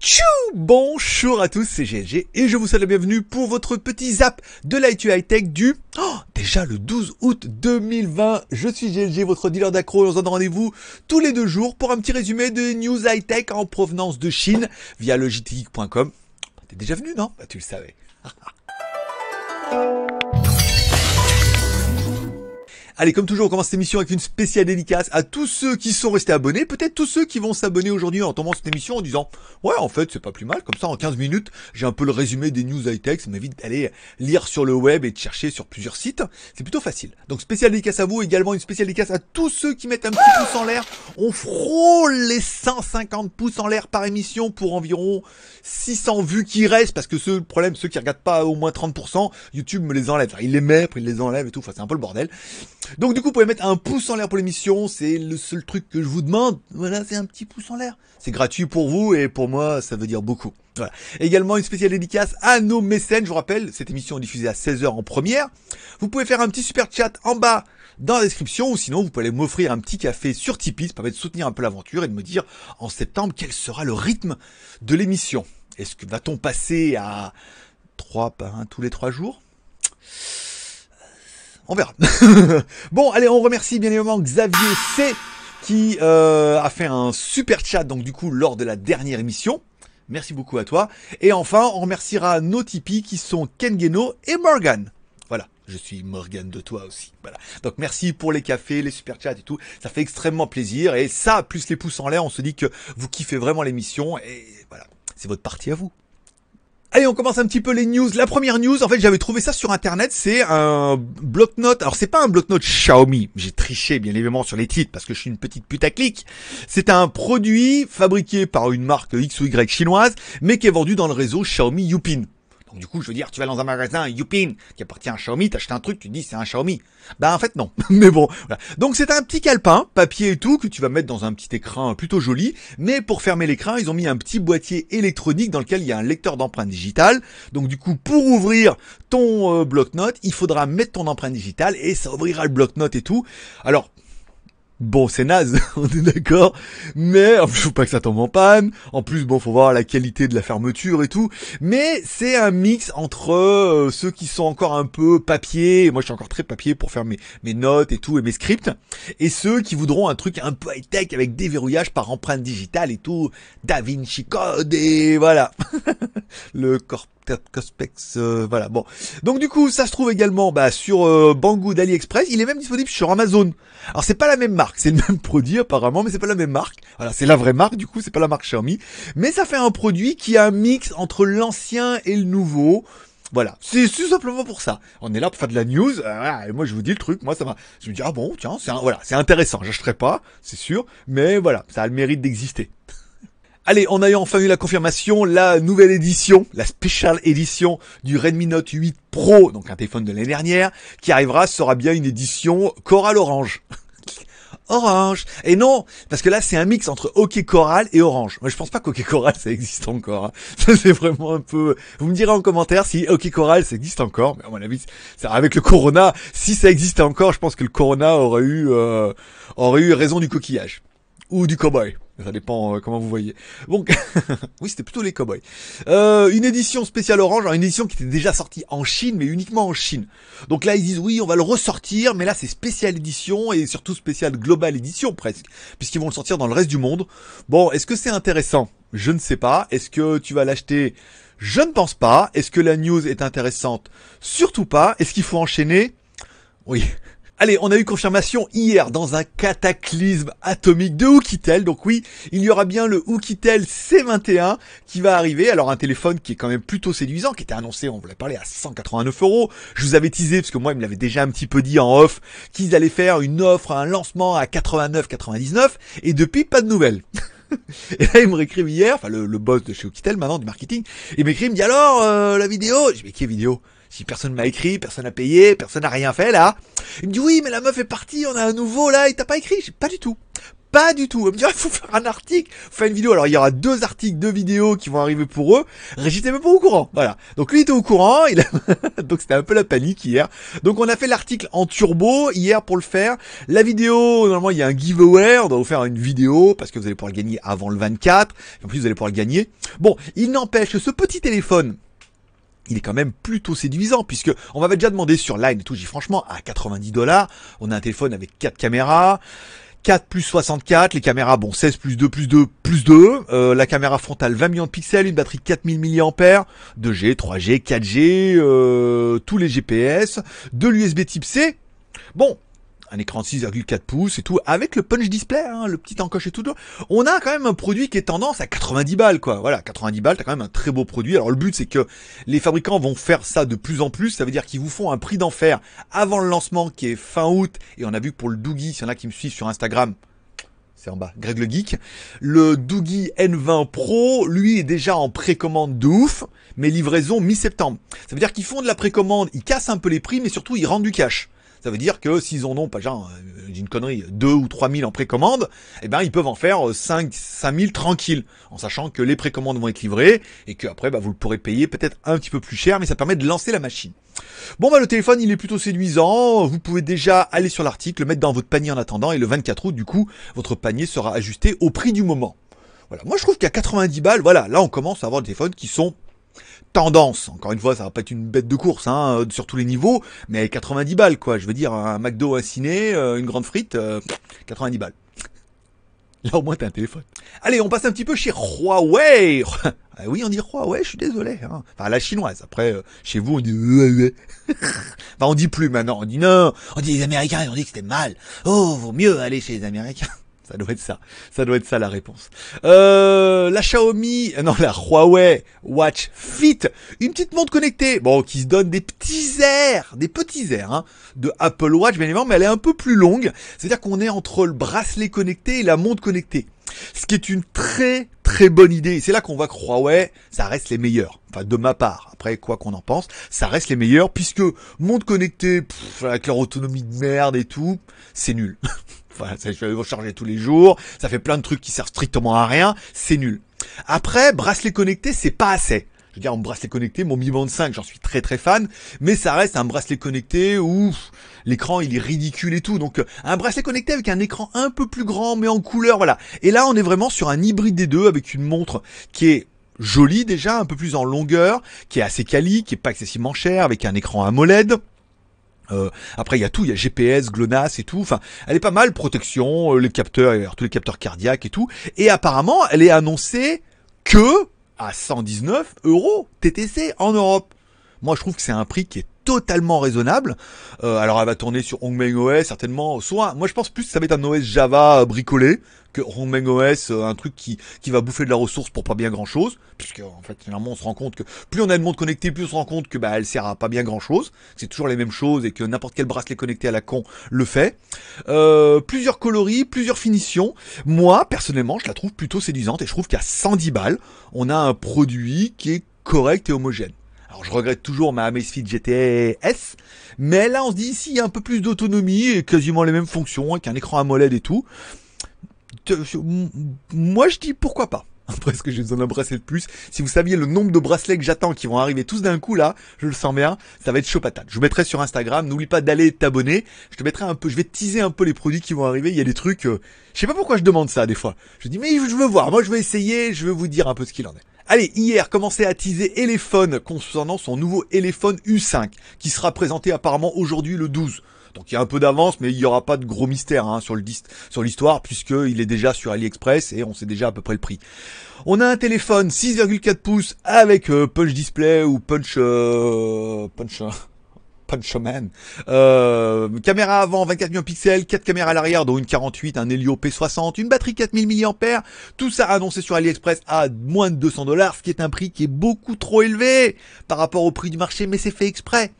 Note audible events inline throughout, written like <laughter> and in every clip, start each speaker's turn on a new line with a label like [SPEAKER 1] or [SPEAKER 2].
[SPEAKER 1] Tchou Bonjour à tous, c'est GLG et je vous souhaite la bienvenue pour votre petit zap de l'ITU High Tech du... Oh, déjà le 12 août 2020, je suis GLG, votre dealer d'accro et on se donne rendez-vous tous les deux jours pour un petit résumé de news high tech en provenance de Chine via logitech.com. T'es déjà venu, non Bah tu le savais. <laughs> Allez, comme toujours, on commence cette émission avec une spéciale dédicace à tous ceux qui sont restés abonnés, peut-être tous ceux qui vont s'abonner aujourd'hui en tombant cette émission en disant Ouais, en fait, c'est pas plus mal, comme ça, en 15 minutes, j'ai un peu le résumé des news high-tech, ça m'évite d'aller lire sur le web et de chercher sur plusieurs sites, c'est plutôt facile. Donc, spéciale dédicace à vous, également une spéciale dédicace à tous ceux qui mettent un petit pouce en l'air. On frôle les 150 pouces en l'air par émission pour environ 600 vues qui restent, parce que ce problème, ceux qui regardent pas au moins 30%, YouTube me les enlève. il les met, puis il les enlève et tout, enfin, c'est un peu le bordel. Donc du coup, vous pouvez mettre un pouce en l'air pour l'émission, c'est le seul truc que je vous demande. Voilà, c'est un petit pouce en l'air. C'est gratuit pour vous et pour moi, ça veut dire beaucoup. Également une spéciale dédicace à nos mécènes, je vous rappelle, cette émission est diffusée à 16h en première. Vous pouvez faire un petit super chat en bas dans la description ou sinon vous pouvez m'offrir un petit café sur Tipeee, ça permet de soutenir un peu l'aventure et de me dire en septembre quel sera le rythme de l'émission. Est-ce que va-t-on passer à 3 par tous les 3 jours on verra. <laughs> bon, allez, on remercie bien évidemment Xavier C qui euh, a fait un super chat, donc du coup, lors de la dernière émission. Merci beaucoup à toi. Et enfin, on remerciera nos Tipeee qui sont Kengeno et Morgan. Voilà, je suis Morgan de toi aussi. Voilà. Donc merci pour les cafés, les super chats et tout. Ça fait extrêmement plaisir. Et ça, plus les pouces en l'air, on se dit que vous kiffez vraiment l'émission. Et voilà, c'est votre partie à vous. Allez, on commence un petit peu les news. La première news, en fait, j'avais trouvé ça sur internet, c'est un bloc note Alors, c'est pas un bloc note Xiaomi. J'ai triché bien évidemment sur les titres parce que je suis une petite à putaclic. C'est un produit fabriqué par une marque X ou Y chinoise, mais qui est vendu dans le réseau Xiaomi Yupin. Donc du coup, je veux dire, tu vas dans un magasin, Youpin, qui appartient à Xiaomi, t'achètes un truc, tu dis c'est un Xiaomi. Bah en fait non. <laughs> mais bon, voilà. Donc c'est un petit calepin, papier et tout, que tu vas mettre dans un petit écran plutôt joli. Mais pour fermer l'écran, ils ont mis un petit boîtier électronique dans lequel il y a un lecteur d'empreintes digitales. Donc du coup, pour ouvrir ton euh, bloc-notes, il faudra mettre ton empreinte digitale et ça ouvrira le bloc-notes et tout. Alors, Bon, c'est naze, <laughs> on est d'accord, mais je plus, faut pas que ça tombe en panne. En plus, bon, faut voir la qualité de la fermeture et tout. Mais c'est un mix entre euh, ceux qui sont encore un peu papier, moi je suis encore très papier pour faire mes, notes et tout et mes scripts, et ceux qui voudront un truc un peu high tech avec déverrouillage par empreinte digitale et tout, Da Vinci Code et voilà, <laughs> le corps Cospex, euh, voilà, bon. Donc du coup, ça se trouve également bah, sur euh, Banggood AliExpress, il est même disponible sur Amazon. Alors c'est pas la même marque, c'est le <laughs> même produit apparemment, mais c'est pas la même marque. Voilà, c'est la vraie marque, du coup, c'est pas la marque Xiaomi. Mais ça fait un produit qui a un mix entre l'ancien et le nouveau. Voilà, c'est tout simplement pour ça. On est là pour faire de la news. Ah, moi, je vous dis le truc. Moi, ça va. Je me dis ah bon, tiens, c'est voilà, c'est intéressant. J'achèterai pas, c'est sûr, mais voilà, ça a le mérite d'exister. Allez, on a enfin eu la confirmation, la nouvelle édition, la spéciale édition du Redmi Note 8 Pro, donc un téléphone de l'année dernière, qui arrivera sera bien une édition Coral Orange. <laughs> Orange. Et non, parce que là, c'est un mix entre hockey Coral et orange. Moi, je pense pas qu'hockey Coral, ça existe encore. Hein. <laughs> Ça, c'est vraiment un peu... Vous me direz en commentaire si hockey Coral, ça existe encore. Mais à mon avis, ça, avec le Corona, si ça existe encore, je pense que le Corona aurait eu, euh, aurait eu raison du coquillage ou du cowboy. Ça dépend euh, comment vous voyez. Bon, <laughs> oui, c'était plutôt les cowboys. Euh, une édition spéciale orange, une édition qui était déjà sortie en Chine, mais uniquement en Chine. Donc là, ils disent oui, on va le ressortir, mais là, c'est spéciale édition et surtout spéciale globale édition presque, puisqu'ils vont le sortir dans le reste du monde. Bon, est-ce que c'est intéressant Je ne sais pas. Est-ce que tu vas l'acheter Je ne pense pas. Est-ce que la news est intéressante Surtout pas. Est-ce qu'il faut enchaîner Oui. Allez, on a eu confirmation hier dans un cataclysme atomique de Oukitel. Donc oui, il y aura bien le Oukitel C21 qui va arriver. Alors un téléphone qui est quand même plutôt séduisant, qui était annoncé, on voulait parler à 189 euros. Je vous avais teasé, parce que moi, il me l'avait déjà un petit peu dit en off, qu'ils allaient faire une offre, un lancement à 89,99. Et depuis, pas de nouvelles. <laughs> Et là, il me réécrit hier, enfin le, boss de chez Oukitel maintenant du marketing, il m'écrit, il me dit alors euh, la vidéo, J'ai dis mais vidéo si personne m'a écrit, personne n'a payé, personne n'a rien fait là. Il me dit oui, mais la meuf est partie, on a un nouveau là, et t'as pas écrit. J'ai pas du tout. Pas du tout. Il me dit, ah, il faut faire un article, faut faire une vidéo. Alors, il y aura deux articles, deux vidéos qui vont arriver pour eux. Régis même pas au courant. Voilà. Donc, lui, il était au courant. Il <laughs> Donc, c'était un peu la panique hier. Donc, on a fait l'article en turbo hier pour le faire. La vidéo, normalement, il y a un giveaway. On doit vous faire une vidéo parce que vous allez pouvoir le gagner avant le 24. En plus, vous allez pouvoir le gagner. Bon, il n'empêche que ce petit téléphone il est quand même plutôt séduisant puisque on m'avait déjà demandé sur Line et tout, j'ai franchement à 90 dollars, on a un téléphone avec quatre caméras, 4 plus 64, les caméras bon 16 plus 2 plus 2 plus 2, euh, la caméra frontale 20 millions de pixels, une batterie 4000 mAh, 2G, 3G, 4G, tous les GPS, de l'USB type C. Bon, un écran 6,4 pouces et tout, avec le punch display, hein, le petit encoche et tout. On a quand même un produit qui est tendance à 90 balles, quoi. Voilà, 90 balles, t'as quand même un très beau produit. Alors le but, c'est que les fabricants vont faire ça de plus en plus. Ça veut dire qu'ils vous font un prix d'enfer avant le lancement, qui est fin août. Et on a vu pour le Doogie, s'il y en a qui me suivent sur Instagram, c'est en bas, Greg le Geek. Le Doogie N20 Pro, lui, est déjà en précommande de ouf, mais livraison mi-septembre. Ça veut dire qu'ils font de la précommande, ils cassent un peu les prix, mais surtout ils rendent du cash. Ça veut dire que s'ils en ont, pas genre, d'une euh, connerie, 2 ou 3 000 en précommande, eh ben, ils peuvent en faire 5, 5 000 tranquilles, en sachant que les précommandes vont être livrées, et que après, bah, vous le pourrez payer peut-être un petit peu plus cher, mais ça permet de lancer la machine. Bon, bah, le téléphone, il est plutôt séduisant. Vous pouvez déjà aller sur l'article, le mettre dans votre panier en attendant, et le 24 août, du coup, votre panier sera ajusté au prix du moment. Voilà. Moi, je trouve qu'à 90 balles, voilà, là, on commence à avoir des téléphones qui sont Tendance, encore une fois, ça va pas être une bête de course hein, euh, sur tous les niveaux, mais 90 balles quoi. Je veux dire, un McDo, assiné, ciné, euh, une grande frite, 90 euh, balles. Là au moins t'as un téléphone. Allez, on passe un petit peu chez Huawei. <laughs> Ah oui, on dit Huawei, je suis désolé. Hein. Enfin, la chinoise. Après, chez vous, on dit... <laughs> enfin, on dit plus maintenant. On dit non. On dit les Américains, ils ont dit que c'était mal. Oh, vaut mieux aller chez les Américains. Ça doit être ça. Ça doit être ça la réponse. Euh, la Xiaomi, euh, non la Huawei Watch Fit, une petite montre connectée, bon qui se donne des petits airs, des petits airs hein, de Apple Watch bien évidemment, mais elle est un peu plus longue. C'est-à-dire qu'on est entre le bracelet connecté et la montre connectée, ce qui est une très très bonne idée. C'est là qu'on voit que Huawei, ça reste les meilleurs. Enfin, de ma part, après quoi qu'on en pense, ça reste les meilleurs puisque montre connectée avec leur autonomie de merde et tout, c'est nul. <laughs> Enfin, vais le tous les jours, ça fait plein de trucs qui servent strictement à rien, c'est nul. Après, bracelet connecté, c'est pas assez. Je veux dire, mon bracelet connecté, mon Mi Band 5, j'en suis très très fan, mais ça reste un bracelet connecté où l'écran il est ridicule et tout. Donc euh, un bracelet connecté avec un écran un peu plus grand mais en couleur, voilà. Et là, on est vraiment sur un hybride des deux avec une montre qui est jolie déjà, un peu plus en longueur, qui est assez quali, qui est pas excessivement chère, avec un écran AMOLED euh, après, il y a tout, il y a GPS, GLONASS et tout. Enfin, elle est pas mal, protection, euh, les capteurs, tous les capteurs cardiaques et tout. Et apparemment, elle est annoncée que à 119 euros TTC en Europe. Moi, je trouve que c'est un prix qui est totalement raisonnable. Euh, alors elle va tourner sur Hongmeng OS certainement. Soit, moi je pense plus que ça va être un OS Java bricolé que Hongmeng OS, euh, un truc qui, qui va bouffer de la ressource pour pas bien grand chose, puisque en fait finalement on se rend compte que plus on a de monde connecté, plus on se rend compte que bah elle sert à pas bien grand chose, c'est toujours les mêmes choses et que n'importe quel bracelet connecté à la con le fait. Euh, plusieurs coloris, plusieurs finitions. Moi personnellement je la trouve plutôt séduisante et je trouve qu'à 110 balles on a un produit qui est correct et homogène. Alors je regrette toujours ma Amazfit GTS, mais là on se dit il y a un peu plus d'autonomie quasiment les mêmes fonctions avec hein, un écran AMOLED et tout, moi je dis pourquoi pas. <laughs> Après, ce que j'ai besoin d'un bracelet de plus Si vous saviez le nombre de bracelets que j'attends qui vont arriver tous d'un coup là, je le sens bien, ça va être chaud patate. Je vous mettrai sur Instagram, n'oublie pas d'aller t'abonner. Je te mettrai un peu, je vais teaser un peu les produits qui vont arriver. Il y a des trucs, euh, je sais pas pourquoi je demande ça des fois. Je dis mais je veux voir, moi je veux essayer, je veux vous dire un peu ce qu'il en est. Allez, hier, commencez à teaser Elephone concernant son nouveau Elephone U5, qui sera présenté apparemment aujourd'hui le 12. Donc il y a un peu d'avance, mais il n'y aura pas de gros mystère hein, sur l'histoire, puisqu'il est déjà sur AliExpress et on sait déjà à peu près le prix. On a un téléphone 6,4 pouces avec euh, punch display ou punch... Euh, punch... Hein, euh, caméra avant 24 millions de pixels, 4 caméras à l'arrière dont une 48, un Helio P60, une batterie 4000 mAh, tout ça annoncé sur AliExpress à moins de 200 dollars, ce qui est un prix qui est beaucoup trop élevé par rapport au prix du marché, mais c'est fait exprès.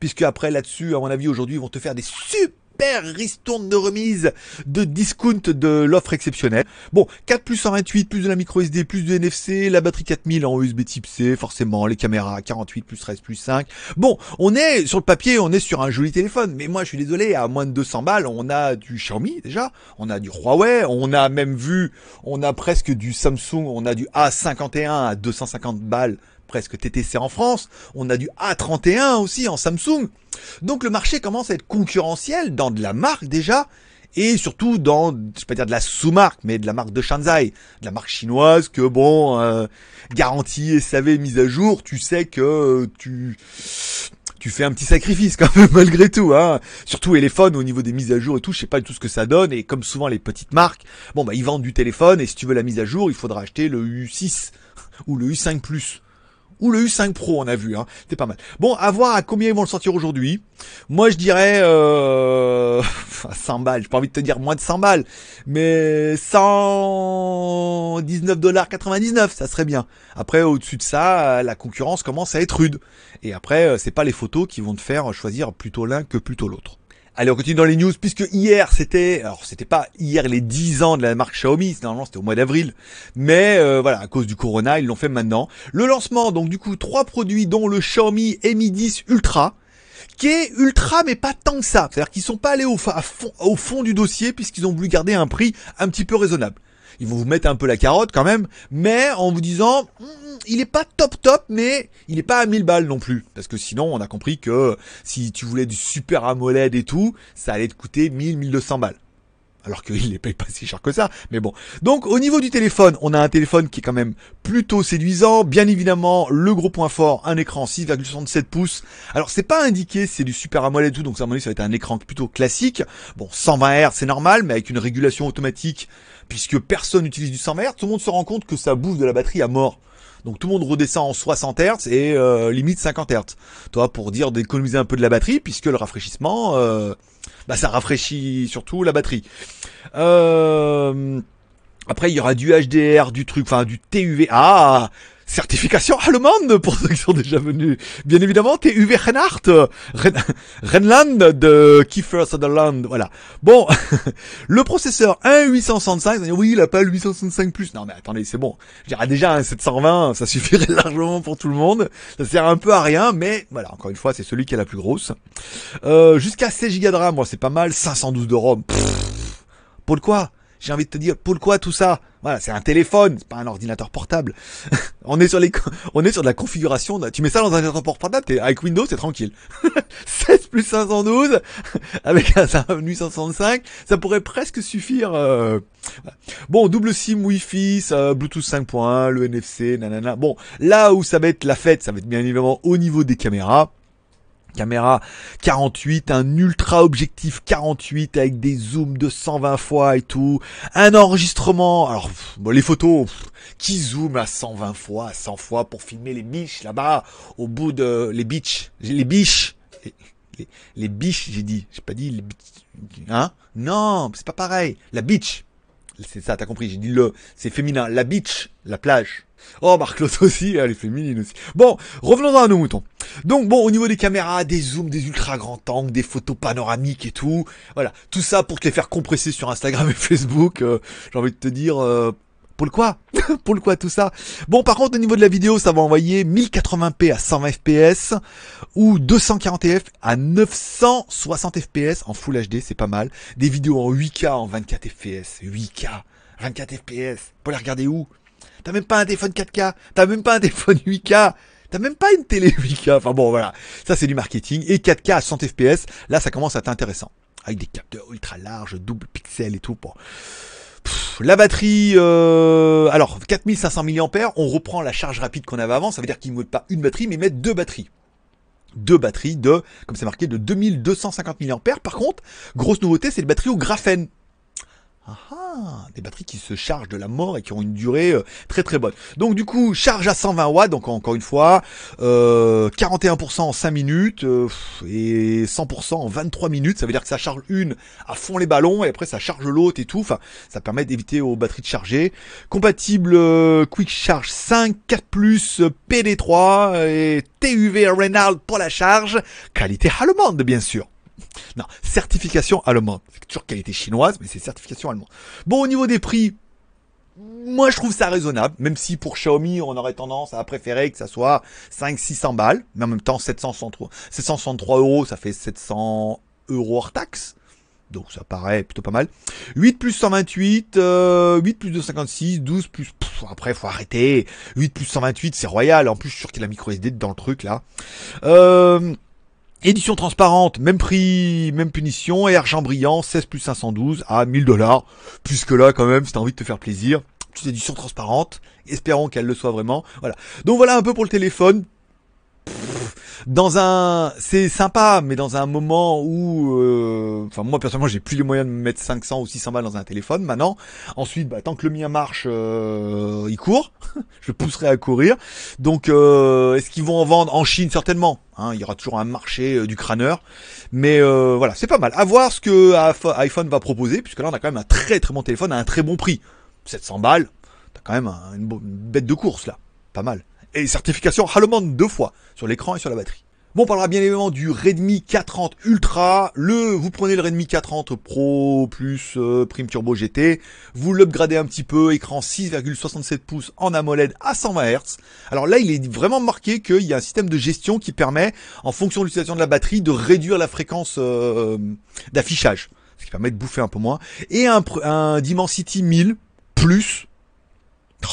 [SPEAKER 1] Puisque après là-dessus, à mon avis, aujourd'hui, ils vont te faire des super super ristourne de remise de discount de l'offre exceptionnelle. Bon, 4 plus 128, plus de la micro SD, plus de NFC, la batterie 4000 en USB type C, forcément, les caméras 48 plus 13 plus 5. Bon, on est sur le papier, on est sur un joli téléphone, mais moi je suis désolé, à moins de 200 balles, on a du Xiaomi déjà, on a du Huawei, on a même vu, on a presque du Samsung, on a du A51 à 250 balles presque TTC en France, on a du A31 aussi en Samsung. Donc le marché commence à être concurrentiel dans de la marque déjà, et surtout dans, je vais pas dire de la sous-marque, mais de la marque de Shanzai, de la marque chinoise que bon, euh, garantie, SAV, mise à jour, tu sais que euh, tu tu fais un petit sacrifice quand même <laughs> malgré tout, hein. Surtout téléphone au niveau des mises à jour et tout, je sais pas du tout ce que ça donne. Et comme souvent les petites marques, bon bah ils vendent du téléphone et si tu veux la mise à jour, il faudra acheter le U6 ou le U5 Plus. Ou le U5 Pro, on a vu, hein. C'était pas mal. Bon, à voir à combien ils vont le sortir aujourd'hui. Moi, je dirais, euh, 100 <laughs> balles. J'ai pas envie de te dire moins de 100 balles. Mais 119,99$, dollars ça serait bien. Après, au-dessus de ça, euh, la concurrence commence à être rude. Et après, euh, c'est pas les photos qui vont te faire choisir plutôt l'un que plutôt l'autre. Allez, on continue dans les news, puisque hier, c'était, alors c'était pas hier les 10 ans de la marque Xiaomi, normalement c'était au mois d'avril, mais euh, voilà, à cause du corona, ils l'ont fait maintenant. Le lancement, donc du coup, trois produits, dont le Xiaomi Mi 10 Ultra, qui est ultra mais pas tant que ça. C'est-à-dire qu'ils sont pas allés au, au fond du dossier puisqu'ils ont voulu garder un prix un petit peu raisonnable ils vont vous mettre un peu la carotte quand même, mais en vous disant, hum, hum, il est pas top top, mais il est pas à 1000 balles non plus, parce que sinon on a compris que si tu voulais du super AMOLED et tout, ça allait te coûter 1000, 1200 balles alors <laughs> qu'il les paye pas si cher que ça. Mais bon. Donc au niveau du téléphone, on a un téléphone qui est quand même plutôt séduisant. Bien évidemment, le gros point fort, un écran 6,67 pouces. Alors c'est pas indiqué, c'est du Super AMOLED et tout, donc ça, mon ça va être un écran plutôt classique. Bon, 120 Hz, c'est normal, mais avec une régulation automatique puisque personne n'utilise du 100 Hz, tout le monde se rend compte que ça bouffe de la batterie à mort. Donc tout le monde redescend en 60 Hz et euh, limite 50 Hz. Toi pour dire d'économiser un peu de la batterie puisque le rafraîchissement euh, bah ça rafraîchit surtout la batterie. Euh, après il y aura du HDR, du truc enfin du TUV. Ah, certification allemande pour ceux qui sont déjà venus. Bien évidemment, t'es Uwe Reinhardt, Renland de Kiefer Sutherland, voilà. Bon, <laughs> le processeur 1865, oui, il a pas le 865 plus. Non mais attendez, c'est bon. J'irai déjà un 720, ça suffirait <laughs> largement pour tout le monde. Ça sert un peu à rien, mais voilà, encore une fois, c'est celui qui est la plus grosse. Euh, jusqu'à 16 Go de RAM, moi c'est pas mal. 512 de ROM. pour le quoi j'ai envie de te dire pourquoi tout ça Voilà, c'est un téléphone, c'est pas un ordinateur portable. <laughs> on est sur les on est sur de la configuration, tu mets ça dans un ordinateur portable, avec Windows, c'est tranquille. 16 <laughs> plus 512 <laughs> avec un 865, ça pourrait presque suffire euh. Bon, double SIM Wi-Fi, euh, Bluetooth 5.1, le NFC, nanana. Bon, là où ça va être la fête, ça va être bien évidemment au niveau des caméras caméra 48, un ultra objectif 48 avec des zooms de 120 fois et tout, un enregistrement, alors les photos, qui zoom à 120 fois, à 100 fois pour filmer les biches là-bas, au bout de les biches, les biches, les, biches j'ai dit, j'ai pas dit les biches, hein Non, c'est pas pareil, la biche. C'est ça, t'as compris, j'ai dit le, c'est féminin, la beach, la plage. Oh, marc <laughs> aussi, elle est féminine aussi. Bon, revenons à nos moutons. Donc bon, au niveau des caméras, des zooms, des ultra grands angles, des photos panoramiques et tout, voilà, tout ça pour te les faire compresser sur Instagram et <laughs> Facebook, euh, j'ai envie de te dire, euh, pourquoi <laughs> Pourquoi tout ça Bon, par contre, au niveau de la vidéo, ça va envoyer 1080p à 120 fps ou 240 f à 960 fps en Full HD, c'est pas mal. Des vidéos en 8K en 24 fps, 8K, 24 fps. Pour les regarder où T'as même pas un téléphone 4K, t'as même pas un téléphone 8K. T'as même pas une télé 8K. Enfin bon, voilà. Ça, c'est du marketing. Et 4K à 100 FPS. Là, ça commence à être intéressant. Avec des capteurs ultra larges, double pixel et tout. Bon. Pour la batterie, euh, alors 4500 mAh, on reprend la charge rapide qu'on avait avant, ça veut dire qu'il ne met pas une batterie, mais mettre deux batteries. Deux batteries de, comme c'est marqué, de 2250 mAh. Par contre, grosse nouveauté, c'est les batteries au graphène. Ah, ah. Ah, des batteries qui se chargent de la mort et qui ont une durée euh, très très bonne. Donc du coup, charge à 120 watts, donc encore une fois, 41% euh, en 5 minutes euh, et 100% en 23 minutes. Ça veut dire que ça charge une à fond les ballons et après ça charge l'autre et tout. Enfin, ça permet d'éviter aux batteries de charger. Compatible Quick Charge 5, 4+, PD3 et TUV Reynald pour la charge. Qualité allemande bien sûr. <laughs> Non, certification allemande. C'est toujours qualité chinoise, mais c'est certification allemande. Bon, au niveau des prix, moi je trouve ça raisonnable, même si pour Xiaomi on aurait tendance à préférer que ça soit 5-600 balles, mais en même temps 763, 763 euros ça fait 700 euros hors taxe. Donc ça paraît plutôt pas mal. 8 plus 128, 8 euh, plus 256, 12 plus... après, faut arrêter. 8 plus 128, c'est royal. En plus, je suis sûr qu'il y a micro SD dans le truc, là. Euh, Édition transparente, même prix, même punition, et argent brillant, 16 plus 512 à 1000 dollars, puisque là quand même, si t'as envie de te faire plaisir, petite édition transparente, espérons qu'elle le soit vraiment, voilà. Donc voilà un peu pour le téléphone, dans un, c'est sympa, mais dans un moment où, euh, enfin moi personnellement j'ai plus les moyens de me mettre 500 ou 600 balles dans un téléphone maintenant. Ensuite, bah, tant que le mien marche, euh, il court, <laughs> je pousserai à courir. Donc, euh, est-ce qu'ils vont en vendre en Chine certainement hein. Il y aura toujours un marché du crâneur, mais voilà, c'est pas mal. À voir ce que iPhone va proposer, puisque là on a quand même un très très bon téléphone à un très bon prix, 700 balles. T'as quand même une bête de course là, pas mal et certification allemande deux fois sur l'écran et sur la batterie. Bon, on parlera bien évidemment du Redmi 430 Ultra. Le, vous prenez le Redmi 430 Pro plus euh, Prime Turbo GT, vous l'upgradez un petit peu, écran 6,67 pouces en AMOLED à 120 Hz. Alors là, il est vraiment marqué qu'il y a un système de gestion qui permet, en fonction de l'utilisation de la batterie, de réduire la fréquence euh, d'affichage, ce qui permet de bouffer un peu moins, et un, Dimensity 1000 plus. Oh,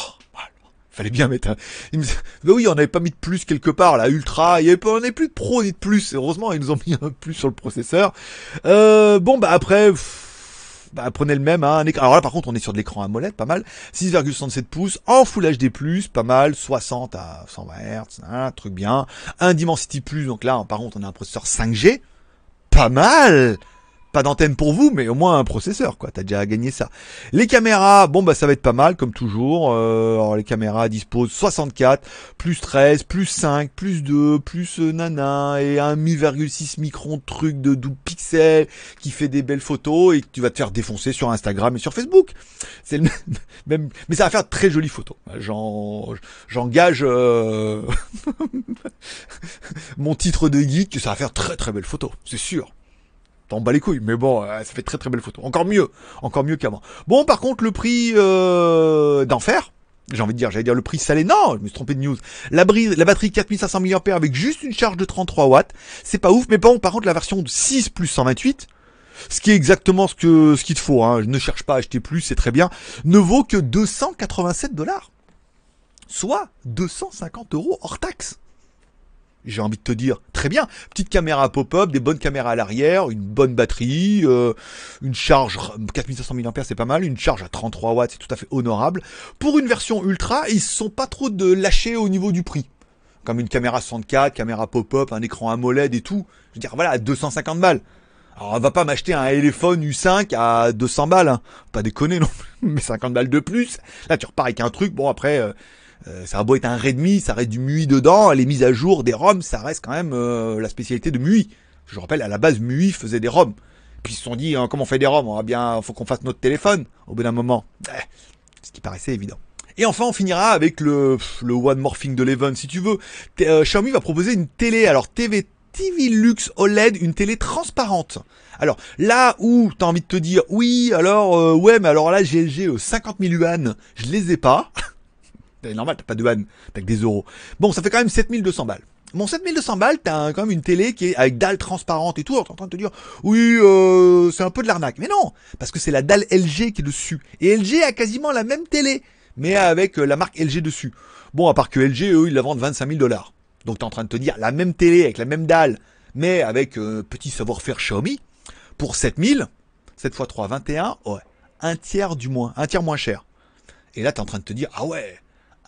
[SPEAKER 1] Fallait bien mettre un... Ben oui, on n'avait pas mis de plus quelque part, là, Ultra, il n'y avait pas... on plus de Pro ni de plus, heureusement, ils nous ont mis un plus sur le processeur. Euh, bon, bah après... Bah, prenez le même, hein, écran. Alors là, par contre, on est sur de l'écran AMOLED, pas mal. 6,67 pouces, en Full HD+, pas mal, 60 à 120 Hz, hein, un truc bien. Un Dimensity Plus, donc là, par contre, on a un processeur 5G, pas mal pas d'antenne pour vous, mais au moins un processeur, quoi. T'as déjà gagné ça. Les caméras, bon bah ça va être pas mal comme toujours. Euh, les caméras disposent 64, plus 13, plus 5, plus 2, plus euh, nana et un 1,6 micron truc de 12 pixel qui fait des belles photos et que tu vas te faire défoncer sur Instagram et sur Facebook. C'est <laughs> mais ça va faire très jolies photos. j'engage euh, <laughs> mon titre de geek que ça va faire très très belles photos, c'est sûr t'en bats les couilles. Mais bon, euh, ça fait très très belle photo. Encore mieux, encore mieux qu'avant. Bon, par contre, le prix euh, d'enfer. J'ai envie de dire, j'allais dire le prix salé. Non, je me suis trompé de news. La, brise, la batterie 4500 mAh avec juste une charge de 33 watts. C'est pas ouf, mais bon, par contre, la version de 6 plus 128, ce qui est exactement ce que ce qu'il te faut. Hein. Je ne cherche pas à acheter plus, c'est très bien. Ne vaut que 287 dollars, soit 250 euros hors taxe j'ai envie de te dire, très bien. Petite caméra pop-up, des bonnes caméras à l'arrière, une bonne batterie, euh, une charge 4500 mAh, c'est pas mal, une charge à 33 watts, c'est tout à fait honorable. Pour une version ultra, ils sont pas trop de lâcher au niveau du prix. Comme une caméra 64, caméra pop-up, un écran AMOLED et tout. Je veux dire, voilà, à 250 balles. Alors, on va pas m'acheter un téléphone U5 à 200 balles, hein. Pas déconner, non. <laughs> Mais 50 balles de plus. Là, tu repars avec un truc. Bon, après, euh, euh, beau est un Redmi, ça reste du MUI dedans, les mises à jour des ROM, ça reste quand même euh, la spécialité de MUI. Je rappelle, à la base, MUI faisait des ROM. Puis ils se sont dit, hein, comment on fait des ROM On bien, faut qu'on fasse notre téléphone au bout d'un moment. Eh, ce qui paraissait évident. Et enfin, on finira avec le, le One Morphing de l'Even, si tu veux. Euh, Xiaomi va proposer une télé, alors TV TV Lux OLED, une télé transparente. Alors là où t'as envie de te dire oui, alors euh, ouais, mais alors là j'ai 50 000 yuan, je les ai pas. <laughs> C'est normal, t'as pas de ban, t'as que des euros. Bon, ça fait quand même 7200 balles. Bon, 7200 balles, t'as quand même une télé qui est avec dalle transparente et tout. t'es en train de te dire, oui, euh, c'est un peu de l'arnaque. Mais non, parce que c'est la dalle LG qui est dessus. Et LG a quasiment la même télé, mais avec euh, la marque LG dessus. Bon, à part que LG, eux, ils la vendent 25 000 dollars. Donc t'es en train de te dire, la même télé avec la même dalle, mais avec un euh, petit savoir-faire Xiaomi, pour 7000, 7 x 3, 21, ouais, un tiers du moins, un tiers moins cher. Et là, t'es en train de te dire, ah ouais,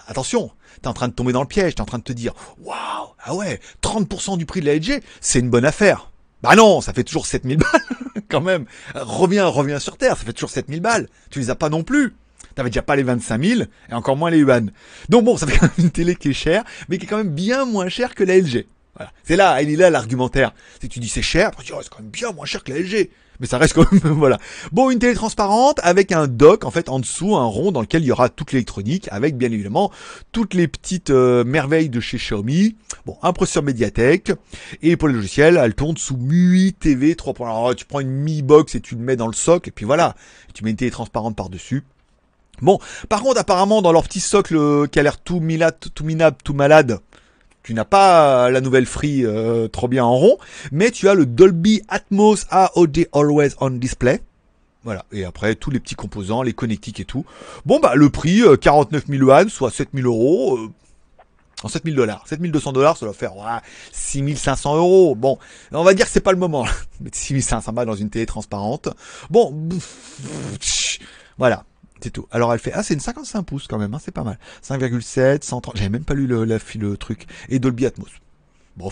[SPEAKER 1] attention, t'es en train de tomber dans le piège, t'es en train de te dire, waouh, ah ouais, 30% du prix de la LG, c'est une bonne affaire. Bah non, ça fait toujours 7000 balles, <laughs> quand même. Reviens, reviens sur Terre, ça fait toujours 7000 balles. Tu les as pas non plus. T'avais déjà pas les 25000 et encore moins les yuan. Donc bon, ça fait <laughs> quand même une télé qui est chère, mais qui est quand même bien moins chère que la LG. Voilà. C'est là, il est là l'argumentaire. Si tu dis c'est cher, tu dis oh, c'est quand même bien moins cher que la LG mais ça reste <laughs> quand même, voilà. Bon, une télé transparente avec un dock, en fait, en dessous, un rond dans lequel il y aura toute l'électronique, avec bien évidemment toutes les petites euh, merveilles de chez Xiaomi. Bon, un processeur Mediatek, et pour les logiciels, elle tourne sous MUI TV 3. Alors, tu prends une Mi Box et tu le mets dans le socle, et puis voilà. Tu mets une télé transparente par-dessus. Bon, par contre, apparemment, dans leur petit socle euh, qui a l'air tout, tout minable, tout malade, tu n'as pas euh, la nouvelle Free euh, trop bien en rond, mais tu as le Dolby Atmos AOD Always on Display. Voilà, et après tous les petits composants, les connectiques et tout. Bon bah le prix, 49 euh, 000 yuan, soit 7 000 euros. en 7000 dollars. 7200 dollars, ça doit faire 6 6500 euros. Bon, on va dire que c'est pas le moment. 500 <laughs> balles dans une télé transparente. Bon, voilà. C'est tout. Alors elle fait, ah c'est une 55 pouces quand même, hein, c'est pas mal. 5,7, 130, j'avais même pas lu le, le truc. Et Dolby Atmos. Bon.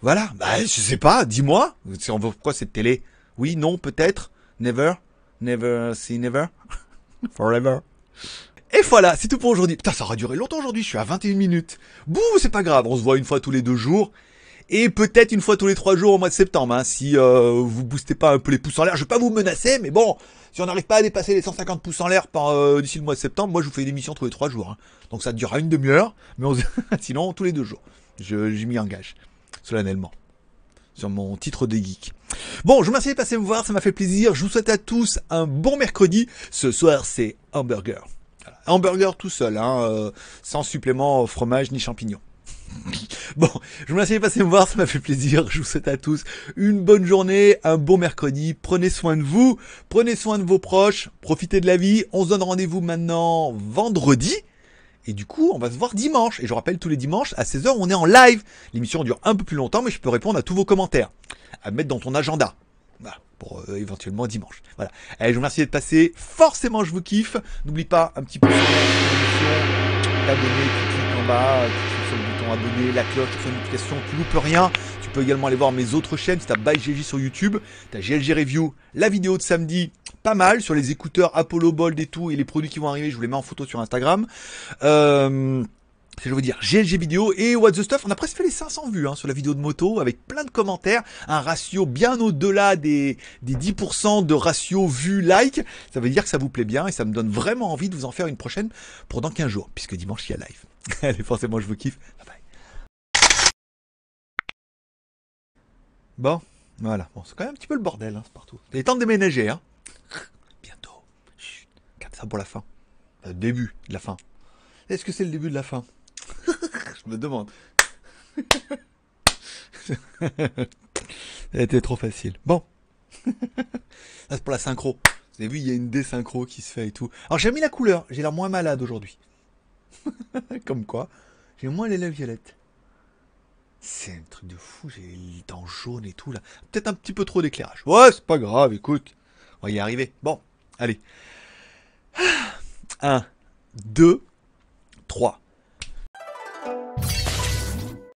[SPEAKER 1] Voilà, bah, je sais pas, dis-moi. si On veut Pourquoi cette télé Oui, non, peut-être. Never. Never, see never. <laughs> Forever. Et voilà, c'est tout pour aujourd'hui. Putain, ça aura duré longtemps aujourd'hui, je suis à 21 minutes. Bouh, c'est pas grave, on se voit une fois tous les deux jours et peut-être une fois tous les trois jours au mois de septembre, hein, si euh, vous boostez pas un peu les pouces en l'air. Je vais pas vous menacer, mais bon, si on n'arrive pas à dépasser les 150 pouces en l'air par euh, d'ici le mois de septembre, moi je vous fais une émission tous les trois jours. Hein. Donc ça durera une demi-heure, mais on... <laughs> sinon tous les deux jours. Je, m'y engage solennellement sur mon titre de geek. Bon, je vous remercie de passer me voir, ça m'a fait plaisir. Je vous souhaite à tous un bon mercredi. Ce soir, c'est hamburger. Hamburger tout seul, hein, euh, sans supplément fromage ni champignons. Bon, je vous remercie de passer me voir, ça m'a fait plaisir. Je vous souhaite à tous une bonne journée, un bon mercredi. Prenez soin de vous, prenez soin de vos proches, profitez de la vie. On se donne rendez-vous maintenant vendredi. Et du coup, on va se voir dimanche. Et je rappelle, tous les dimanches, à 16h, on est en live. L'émission dure un peu plus longtemps, mais je peux répondre à tous vos commentaires. À mettre dans ton agenda. pour éventuellement dimanche. Voilà. Allez, je vous remercie d'être passé. Forcément, je vous kiffe. N'oublie pas un petit pouce. en bas abonné, la cloche, sur notification, notifications, tu loupes rien. Tu peux également aller voir mes autres chaînes, si t'as By GG sur YouTube, tu as GLG Review, la vidéo de samedi, pas mal, sur les écouteurs Apollo Bold et tout, et les produits qui vont arriver, je vous les mets en photo sur Instagram. Euh, je veux dire GLG vidéo et What the Stuff. On a presque fait les 500 vues hein, sur la vidéo de moto avec plein de commentaires, un ratio bien au-delà des, des 10% de ratio vues like. Ça veut dire que ça vous plaît bien et ça me donne vraiment envie de vous en faire une prochaine pendant 15 jours, puisque dimanche il y a live. <laughs> Allez, forcément je vous kiffe. Bon, voilà. Bon, c'est quand même un petit peu le bordel, hein, c'est partout. Il est temps de déménager, hein. <laughs> Bientôt. Chut, garde ça pour la fin. Le euh, début de la fin. Est-ce que c'est le début de la fin <laughs> Je me demande. C'était <laughs> trop facile. Bon. Ça, c'est pour la synchro. Vous avez vu, il y a une désynchro qui se fait et tout. Alors, j'ai mis la couleur. J'ai l'air moins malade aujourd'hui. Comme quoi, j'ai moins les lèvres violettes. C'est un truc de fou, j'ai les dents jaunes et tout là. Peut-être un petit peu trop d'éclairage. Ouais, c'est pas grave, écoute. On va y arriver. Bon, allez. 1, 2, 3.